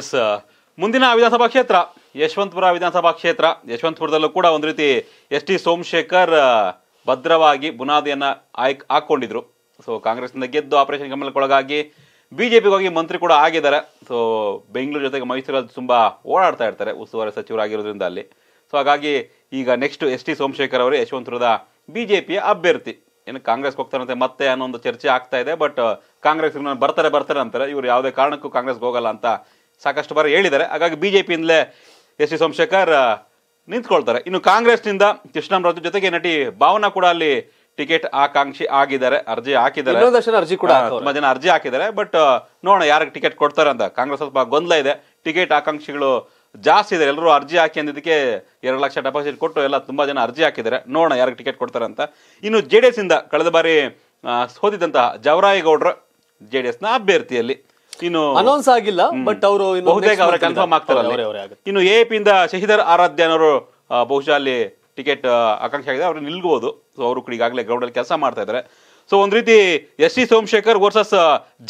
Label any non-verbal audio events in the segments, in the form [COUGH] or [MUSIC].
S ಮುಂದಿನ ವಿಧಾನಸಭಾ ಕ್ಷೇತ್ರ ಯಶವಂತಪುರ ವಿಧಾನಸಭಾ ಕ್ಷೇತ್ರ ಯಶವಂತಪುರದಲ್ಲೂ ಕೂಡ ಒಂದು ರೀತಿ ಎಸ್ ಟಿ ಸೋಮಶೇಖರ್ ಭದ್ರವಾಗಿ ಬುನಾದಿಯನ್ನು ಆಯ್ಕೆ ಹಾಕ್ಕೊಂಡಿದ್ರು ಸೊ ಕಾಂಗ್ರೆಸ್ನಿಂದ ಗೆದ್ದು ಆಪರೇಷನ್ ಕಮಲಕ್ಕೊಳಗಾಗಿ ಬಿ ಜೆ ಪಿಗಾಗಿ ಮಂತ್ರಿ ಕೂಡ ಆಗಿದ್ದಾರೆ ಸೊ ಬೆಂಗಳೂರು ಜೊತೆಗೆ ಮೈಸೂರಲ್ಲಿ ತುಂಬ ಓಡಾಡ್ತಾ ಇರ್ತಾರೆ ಉಸ್ತುವಾರಿ ಸಚಿವರಾಗಿರೋದ್ರಿಂದ ಅಲ್ಲಿ ಸೊ ಹಾಗಾಗಿ ಈಗ ನೆಕ್ಸ್ಟ್ ಎಸ್ ಟಿ ಸೋಮಶೇಖರ್ ಅವರು ಯಶವಂತಪುರದ ಬಿ ಜೆ ಪಿಯ ಅಭ್ಯರ್ಥಿ ಏನು ಕಾಂಗ್ರೆಸ್ಗೆ ಹೋಗ್ತಾರಂತೆ ಮತ್ತೆ ಅನ್ನೋ ಒಂದು ಚರ್ಚೆ ಆಗ್ತಾ ಇದೆ ಬಟ್ ಕಾಂಗ್ರೆಸ್ ಬರ್ತಾರೆ ಬರ್ತಾರೆ ಅಂತಾರೆ ಇವರು ಯಾವುದೇ ಕಾರಣಕ್ಕೂ ಕಾಂಗ್ರೆಸ್ಗೆ ಹೋಗಲ್ಲ ಅಂತ ಸಾಕಷ್ಟು ಬಾರಿ ಹೇಳಿದ್ದಾರೆ ಹಾಗಾಗಿ ಬಿ ಜೆ ಪಿಯಿಂದಲೇ ಎಸ್ ಸಿ ಸೋಮಶೇಖರ್ ನಿಂತ್ಕೊಳ್ತಾರೆ ಇನ್ನು ಕಾಂಗ್ರೆಸ್ನಿಂದ ಕೃಷ್ಣಂರಾಜು ಜೊತೆಗೆ ನಟಿ ಭಾವನಾ ಕೂಡ ಅಲ್ಲಿ ಟಿಕೆಟ್ ಆಕಾಂಕ್ಷಿ ಆಗಿದ್ದಾರೆ ಅರ್ಜಿ ಹಾಕಿದ್ದಾರೆ ಅರ್ಜಿ ಕೂಡ ತುಂಬಾ ಜನ ಅರ್ಜಿ ಹಾಕಿದ್ದಾರೆ ಬಟ್ ನೋಡೋಣ ಯಾರಿಗೆ ಟಿಕೆಟ್ ಕೊಡ್ತಾರೆ ಅಂತ ಕಾಂಗ್ರೆಸ್ ಸ್ವಲ್ಪ ಗೊಂದಲ ಇದೆ ಟಿಕೆಟ್ ಆಕಾಂಕ್ಷಿಗಳು ಜಾಸ್ತಿ ಇದೆ ಎಲ್ಲರೂ ಅರ್ಜಿ ಹಾಕಿ ಅಂದಿದ್ದಕ್ಕೆ ಎರಡು ಲಕ್ಷ ಡೆಪಾಸಿಟ್ ಕೊಟ್ಟು ಎಲ್ಲ ತುಂಬಾ ಜನ ಅರ್ಜಿ ಹಾಕಿದ್ದಾರೆ ನೋಡೋಣ ಯಾರಿಗೆ ಟಿಕೆಟ್ ಕೊಡ್ತಾರೆ ಅಂತ ಇನ್ನು ಜೆ ಡಿ ಎಸ್ ಇಂದ ಕಳೆದ ಬಾರಿ ಸೋದಿದ್ದಂತಹ ಜವರಾಯ್ ಜೆ ಡಿ ಎಸ್ನ ಅಭ್ಯರ್ಥಿಯಲ್ಲಿ ಇನ್ನು ಅನೌನ್ಸ್ ಆಗಿಲ್ಲ ಬಟ್ ಅವರು ಬಹುತೇಕ ಅವರ ಕನ್ಫರ್ಮ್ ಆಗ್ತಾರೆ ಇನ್ನು ಎ ಪಿ ಇಂದ ಶಶಿಧರ್ ಆರಾಧ್ಯ ಅನ್ನೋರು ಬಹುಶಃ ಅಲ್ಲಿ ಟಿಕೆಟ್ ಆಕಾಂಕ್ಷೆ ಆಗಿದೆ ಅವರು ನಿಲ್ಗಬಹುದು ಸೊ ಅವರು ಕೂಡ ಈಗಾಗಲೇ ಗ್ರೌಂಡ್ ಅಲ್ಲಿ ಕೆಲಸ ಮಾಡ್ತಾ ಇದ್ದಾರೆ ಸೊ ಒಂದ್ ರೀತಿ S T Somashekar versus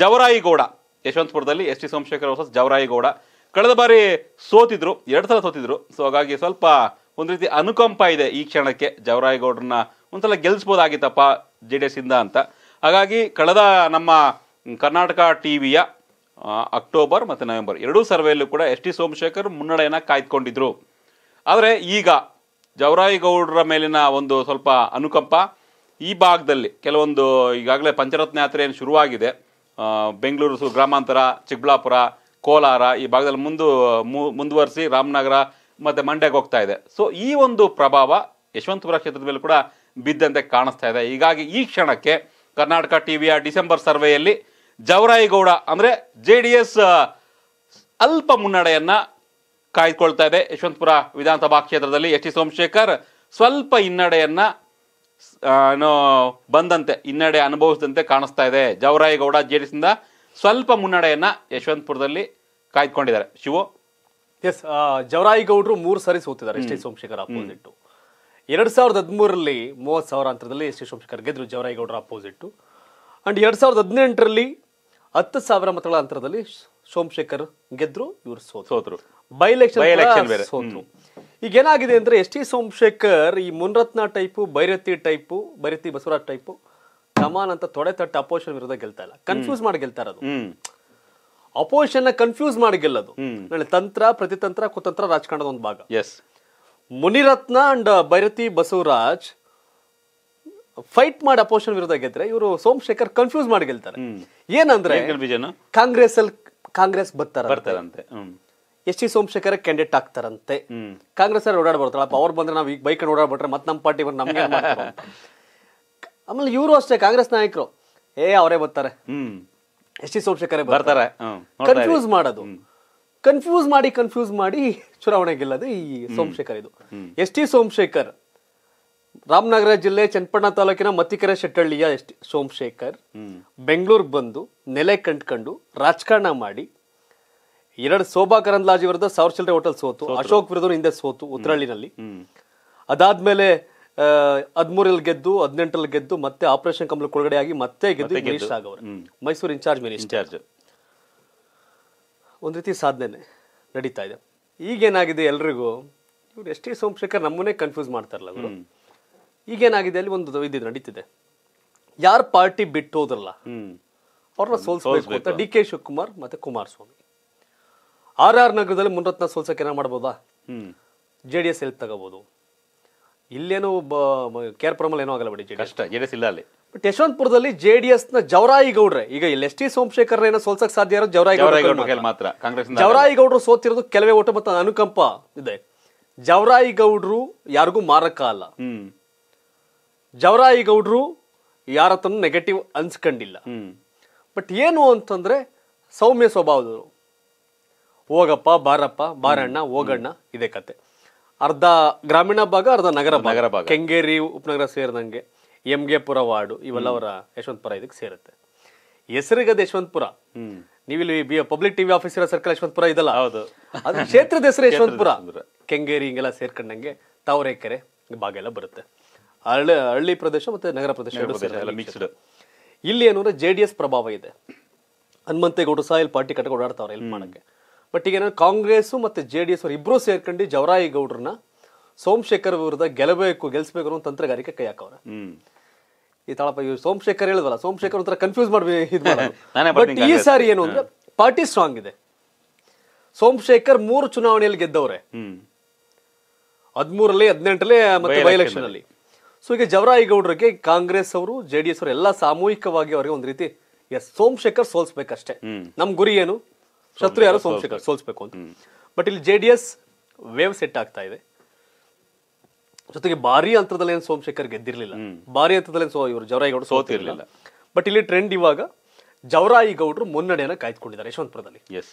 Javarayigowda ಯಶವಂತಪುರದಲ್ಲಿ S T Somashekar versus Javarayigowda ಕಳೆದ ಬಾರಿ ಸೋತಿದ್ರು ಎರಡ್ ಸಲ ಸೋತಿದ್ರು ಸೊ ಹಾಗಾಗಿ ಸ್ವಲ್ಪ ಒಂದ್ ರೀತಿ ಅನುಕಂಪ ಇದೆ ಈ ಕ್ಷಣಕ್ಕೆ ಜವರಾಯಿಗೌಡರನ್ನ ಒಂದ್ಸಲ ಗೆಲ್ಸ್ಬೋದಾಗಿತ್ತಪ್ಪ ಜೆ ಡಿ ಎಸ್ ಇಂದ ಅಂತ ಹಾಗಾಗಿ ಕಳೆದ ನಮ್ಮ ಕರ್ನಾಟಕ ಟಿವಿಯ ಅಕ್ಟೋಬರ್ ಮತ್ತು ನವೆಂಬರ್ ಎರಡೂ ಸರ್ವೆಯಲ್ಲೂ ಕೂಡ ಎಸ್ ಟಿ ಸೋಮಶೇಖರ್ ಮುನ್ನಡೆಯನ್ನು ಕಾಯ್ದುಕೊಂಡಿದ್ರು ಆದರೆ ಈಗ ಜವರಾಯಿಗೌಡರ ಮೇಲಿನ ಒಂದು ಸ್ವಲ್ಪ ಅನುಕಂಪ ಈ ಭಾಗದಲ್ಲಿ ಕೆಲವೊಂದು ಈಗಾಗಲೇ ಪಂಚರತ್ನ ಯಾತ್ರೆ ಶುರುವಾಗಿದೆ ಬೆಂಗಳೂರು ಗ್ರಾಮಾಂತರ ಚಿಕ್ಕಬಳ್ಳಾಪುರ ಕೋಲಾರ ಈ ಭಾಗದಲ್ಲಿ ಮುಂದು ಮುಂದುವರಿಸಿ ರಾಮನಗರ ಮತ್ತು ಮಂಡ್ಯಕ್ಕೆ ಹೋಗ್ತಾ ಇದೆ ಸೊ ಈ ಒಂದು ಪ್ರಭಾವ ಯಶವಂತಪುರ ಕ್ಷೇತ್ರದ ಮೇಲೆ ಕೂಡ ಬಿದ್ದಂತೆ ಕಾಣಿಸ್ತಾ ಇದೆ ಹೀಗಾಗಿ ಈ ಕ್ಷಣಕ್ಕೆ ಕರ್ನಾಟಕ ಟಿ ವಿಯ ಡಿಸೆಂಬರ್ ಸರ್ವೆಯಲ್ಲಿ ಜವರಾಯಿಗೌಡ ಅಂದರೆ ಜೆ ಡಿ ಎಸ್ ಅಲ್ಪ ಮುನ್ನಡೆಯನ್ನ ಕಾಯ್ದುಕೊಳ್ತಾ ಇದೆ ಯಶವಂತಪುರ ವಿಧಾನಸಭಾ ಕ್ಷೇತ್ರದಲ್ಲಿ ಎಚ್ ಡಿ ಸೋಮಶೇಖರ್ ಸ್ವಲ್ಪ ಹಿನ್ನಡೆಯನ್ನ ಬಂದಂತೆ ಹಿನ್ನಡೆ ಅನುಭವಿಸಿದಂತೆ ಕಾಣಿಸ್ತಾ ಇದೆ ಜವರಾಯಿಗೌಡ ಜೆ ಡಿ ಎಸ್ ಇಂದ ಸ್ವಲ್ಪ ಮುನ್ನಡೆಯನ್ನ ಯಶವಂತಪುರದಲ್ಲಿ ಕಾಯ್ದುಕೊಂಡಿದ್ದಾರೆ ಶಿವು ಎಸ್ ಜವರಾಯಿಗೌಡರು ಮೂರು ಸಾರಿ ಸೋತಿದ್ದಾರೆ ಎಚ್ ಡಿ ಸೋಮಶೇಖರ್ ಅಪೋಸಿಟ್ ಎರಡ್ ಸಾವಿರದ ಹದಿಮೂರರಲ್ಲಿ ಮೂವತ್ತು ಸಾವಿರ ಅಂತರದಲ್ಲಿ ಎಚ್ ಡಿ ಸೋಮಶೇಖರ್ ಗೆದ್ರು ಜವರಾಯಿಗೌಡರ ಅಪೋಸಿಟ್ ಅಂಡ್ ಎರಡ್ ಸಾವಿರದ ಹದಿನೆಂಟರಲ್ಲಿ ಹತ್ತು ಸಾವಿರ ಮತಗಳ ಅಂತರದಲ್ಲಿ ಸೋಮಶೇಖರ್ ಗೆದ್ರು ಇವರು ಸೋತರು ಬೈ ಎಲೆಕ್ಷನ್ ಸೋತರು ಈಗ ಏನಾಗಿದೆ ಅಂದ್ರೆ ಎಸ್ ಟಿ ಸೋಮಶೇಖರ್ ಈ Munirathna type Byrathi type Byrathi Basavaraj type ಸಮಾನ ಅಂತ ತೊಡೆ ತಟ್ಟ ಅಪೋಸಿಷನ್ ವಿರುದ್ಧ ಗೆಲ್ತಾ ಇಲ್ಲ ಕನ್ಫ್ಯೂಸ್ ಮಾಡಿ ಗೆಲ್ತಾ ಇರೋದು ಅಪೋಸಿಷನ್ ಕನ್ಫ್ಯೂಸ್ ಮಾಡಿ ಗೆಲ್ಲೋದು ನಾಳೆ ತಂತ್ರ ಪ್ರತಿತಂತ್ರ ಕುತಂತ್ರ ರಾಜಕಾರಣದ ಒಂದು ಭಾಗ S Munirathna and Byrathi Basavaraj fight ಮಾಡಿ ಅಪೋಷನ್ ವಿರುದ್ಧ ಗೆದ್ರೆ ಇವರು ಸೋಮಶೇಖರ್ ಕನ್ಫ್ಯೂಸ್ ಮಾಡಿ ಗೆಲ್ತಾರೆ ಏನಂದ್ರೆ ಕಾಂಗ್ರೆಸ್ ಅಲ್ಲಿ ಕಾಂಗ್ರೆಸ್ ಬರ್ತಾರ ಬರ್ತಾರಂತೆ ಎಸ್ ಟಿ ಸೋಮಶೇಖರ್ ಕ್ಯಾಂಡಿಡೇಟ್ ಆಗ್ತಾರಂತೆ ಕಾಂಗ್ರೆಸ್ ಅಲ್ಲಿ ಓಡಾಡ್ ಬರ್ತಾರ ಅವ್ರು ಬಂದ್ರೆ ನಾವು ಈಗ ಬೈಕ್ ಓಡಾಡ್ಬಿಟ್ರೆ ಮತ್ತೆ ನಮ್ಮ ಪಾರ್ಟಿ ಬಂದ್ರೆ ನಮ್ಗೆ ಆಮೇಲೆ ಇವರು ಅಷ್ಟೇ ಕಾಂಗ್ರೆಸ್ ನಾಯಕರು ಏ ಅವರೇ ಬರ್ತಾರೆ ಎಸ್ ಟಿ ಸೋಮಶೇಖರ್ ಬರ್ತಾರೆ ಕನ್ಫ್ಯೂಸ್ ಮಾಡೋದು ಕನ್ಫ್ಯೂಸ್ ಮಾಡಿ ಕನ್ಫ್ಯೂಸ್ ಮಾಡಿ ಚುನಾವಣೆ ಗೆಲ್ಲದು ಈ ಸೋಮಶೇಖರ್ ಇದು ಎಸ್ ಟಿ ಸೋಮಶೇಖರ್ ರಾಮನಗರ ಜಿಲ್ಲೆ ಚನ್ನಪಟ್ಟಣ ತಾಲೂಕಿನ ಮತ್ತಿಕೆರೆ ಶೆಟ್ಟಳ್ಳಿಯ ಎಸ್ ಸೋಮಶೇಖರ್ ಬೆಂಗಳೂರಿಗೆ ಬಂದು ನೆಲೆ ಕಂಡ್ಕೊಂಡು ರಾಜಕಾರಣ ಮಾಡಿ ಎರಡು ಶೋಭಾ ಕರಂದ್ಲಾಜಿ ವಿರುದ್ಧ ಸಾವಿರ ಚಿಲ್ಲರೆ ಹೋಟೆಲ್ ಸೋತು ಅಶೋಕ್ ವಿರುದ್ಧ ಹಿಂದೆ ಸೋತು ಉತ್ತರಳ್ಳಿನಲ್ಲಿ ಅದಾದ್ಮೇಲೆ ಹದ್ಮೂರಲ್ಲಿ ಗೆದ್ದು ಹದಿನೆಂಟರಲ್ಲಿ ಗೆದ್ದು ಮತ್ತೆ ಆಪರೇಷನ್ ಕಮಲ ಕೊಳಗಡೆ ಆಗಿ ಮತ್ತೆ ಗೆದ್ದು ಗಿರೀಶ್ ರಾಘವ್ ಮೈಸೂರು ಇನ್ಚಾರ್ಜ್ ಮಿನಿಸ್ಟರ್ ಒಂದ್ ರೀತಿ ಸಾಧನೆ ನಡೀತಾ ಇದೆ ಈಗೇನಾಗಿದೆ ಎಲ್ರಿಗೂ ಇವ್ರು ಎಸ್ ಟಿ ಸೋಮಶೇಖರ್ ನಮ್ಮನ್ನೇ ಕನ್ಫ್ಯೂಸ್ ಮಾಡ್ತಾರಲ್ಲ ಅವರು ಈಗೇನಾಗಿದೆ ಅಲ್ಲಿ ಒಂದು ಇದು ನಡೀತಿದೆ ಯಾರು ಪಾರ್ಟಿ ಬಿಟ್ಟು ಹೋದ್ರಲ್ಲ ಅವ್ರನ್ನ ಸೋಲ್ಸ್ಬೇಕು ಅಂತ ಡಿ ಕೆ ಶಿವಕುಮಾರ್ ಮತ್ತೆ ಕುಮಾರಸ್ವಾಮಿ ಆರ್ ಆರ್ ನಗರದಲ್ಲಿ ಮುನ್ರತ್ನ ಸೋಲ್ಸಕ್ಕೆ ಏನೋ ಮಾಡ್ಬೋದಾ ಜೆ ಡಿ ಎಸ್ ಎಲ್ ತಗೋಬಹುದು ಇಲ್ಲೇನೋ ಕೇರ್ ಪ್ರಮಲ್ ಏನೋ ಆಗಲ್ಲ ಬಿಡಿ ಜೆ ಡಿ ಎಸ್ ಇಲ್ಲ ಅಲ್ಲಿ ಬಟ್ ಯಶವಂತಪುರದಲ್ಲಿ ಜೆ ಡಿ ಎಸ್ ನ ಜವರಾಯಿ ಗೌಡ್ರೆ ಈಗ ಇಲ್ಲಿ ಎಸ್ ಟಿ ಸೋಮಶೇಖರ್ ಏನೋ ಸೋಲ್ಸಕ್ ಸಾಧ್ಯ ಇರೋ ಜವರಾಯಿ ಮಾತ್ರ ಜವರಾಯಿ ಗೌಡ್ರು ಸೋತಿರೋದು ಕೆಲವೇ ಓಟ ಮತ್ತು ಅನುಕಂಪ ಇದೆ ಜವರಾಯಿ ಗೌಡ್ರು ಯಾರಿಗೂ ಮಾರಕ ಅಲ್ಲ ಜವರಾಯಿಗೌಡರು ಯಾರ ಹತ್ರ ನೆಗೆಟಿವ್ ಅನ್ಸ್ಕೊಂಡಿಲ್ಲ ಬಟ್ ಏನು ಅಂತಂದ್ರೆ ಸೌಮ್ಯ ಸ್ವಭಾವದವರು ಹೋಗಪ್ಪ ಬಾರಪ್ಪ ಬಾರಣ್ಣ ಹೋಗಣ್ಣ ಇದೇ ಕತೆ ಅರ್ಧ ಗ್ರಾಮೀಣ ಭಾಗ ಅರ್ಧ ನಗರ ನಗರ ಭಾಗ ಕೆಂಗೇರಿ ಉಪನಗರ ಸೇರಿದಂಗೆ ಪುರ ವಾರ್ಡು ಇವೆಲ್ಲ ಅವರ ಯಶವಂತಪುರ ಇದಕ್ಕೆ ಸೇರುತ್ತೆ ಹೆಸರಿಗದ ಯಶವಂತಪುರ ನೀವಿಲ್ಲಿ B public TV officer circle Yeshwanthpur ಇದಲ್ಲ ಹೌದು ಅದು ಕ್ಷೇತ್ರದ ಹೆಸರು ಯಶವಂತಪುರ ಕೆಂಗೇರಿ ಹಿಂಗೆಲ್ಲ ಸೇರ್ಕೊಂಡಂಗೆ ತಾವರೆಕೆರೆ ಭಾಗ ಎಲ್ಲ ಬರುತ್ತೆ ಹಳ್ಳಿ ಹಳ್ಳಿ ಪ್ರದೇಶ ಮತ್ತು ನಗರ ಪ್ರದೇಶ ಇಲ್ಲಿ ಏನು ಅಂದರೆ ಜೆ ಡಿ ಎಸ್ ಪ್ರಭಾವ ಇದೆ ಹನುಮಂತೇಗೌಡರು ಸಹ ಇಲ್ಲಿ ಪಾರ್ಟಿ ಕಟ್ಟಕ್ಕೆ ಓಡಾಡ್ತಾವ್ರೆ ಇಲ್ಲಿ ಮಾಡೋಕ್ಕೆ ಬಟ್ ಈಗ ಏನೋ ಕಾಂಗ್ರೆಸ್ ಮತ್ತು ಜೆ ಡಿ ಎಸ್ ಅವರು ಇಬ್ಬರು ಸೇರ್ಕೊಂಡು ಜವರಾಯಿಗೌಡ್ರನ್ನ ಸೋಮಶೇಖರ್ ವಿರುದ್ಧ ಗೆಲ್ಲಬೇಕು ಗೆಲ್ಸ್ಬೇಕು ಅನ್ನೋ ತಂತ್ರಗಾರಿಕೆ ಕೈ ಹಾಕವ್ರೆ ಈ ತಾಳಪ್ಪ ಇವ್ರು ಸೋಮಶೇಖರ್ ಹೇಳಿದ್ವಲ್ಲ ಸೋಮಶೇಖರ್ ಒಂಥರ ಕನ್ಫ್ಯೂಸ್ [LAUGHS] ಬಟ್ ಈ ಸಾರಿ ಏನು ಅಂದ್ರೆ ಪಾರ್ಟಿ ಸ್ಟ್ರಾಂಗ್ ಇದೆ ಸೋಮಶೇಖರ್ ಮೂರು ಚುನಾವಣೆಯಲ್ಲಿ ಗೆದ್ದವ್ರೆ ಹದಿಮೂರಲ್ಲಿ ಹದಿನೆಂಟರಲ್ಲಿ ಮತ್ತೆ ಬೈ ಎಲೆಕ್ಷನ್ ಅಲ್ಲಿ ಸೊ ಈಗ ಜವರಾಯಿಗೌಡರಿಗೆ ಕಾಂಗ್ರೆಸ್ ಅವರು ಜೆ ಡಿ ಎಸ್ ಅವರು ಎಲ್ಲ ಸಾಮೂಹಿಕವಾಗಿ ಅವರಿಗೆ ಒಂದು ರೀತಿ ಎಸ್ ಸೋಮಶೇಖರ್ ಸೋಲ್ಸ್ಬೇಕಷ್ಟೇ ನಮ್ಮ ಗುರಿ ಏನು ಶತ್ರು ಯಾರು ಸೋಮಶೇಖರ್ ಸೋಲ್ಸ್ಬೇಕು ಅಂತ ಬಟ್ ಇಲ್ಲಿ J D S wave set ಆಗ್ತಾ ಇದೆ ಜೊತೆಗೆ ಭಾರಿ ಅಂತರದಲ್ಲಿ ಏನು ಸೋಮಶೇಖರ್ ಗೆದ್ದಿರಲಿಲ್ಲ ಭಾರಿ ಅಂತರದಲ್ಲಿ ಸೋ ಇವರು ಜವರಾಯಿಗೌಡ ಸೋತಿರಲಿಲ್ಲ ಬಟ್ ಇಲ್ಲಿ ಟ್ರೆಂಡ್ ಇವಾಗ ಜವರಾಯಿಗೌಡರು ಮುನ್ನಡೆಯನ್ನು ಕಾಯ್ದುಕೊಂಡಿದ್ದಾರೆ ಯಶವಂತಪುರದಲ್ಲಿ ಎಸ್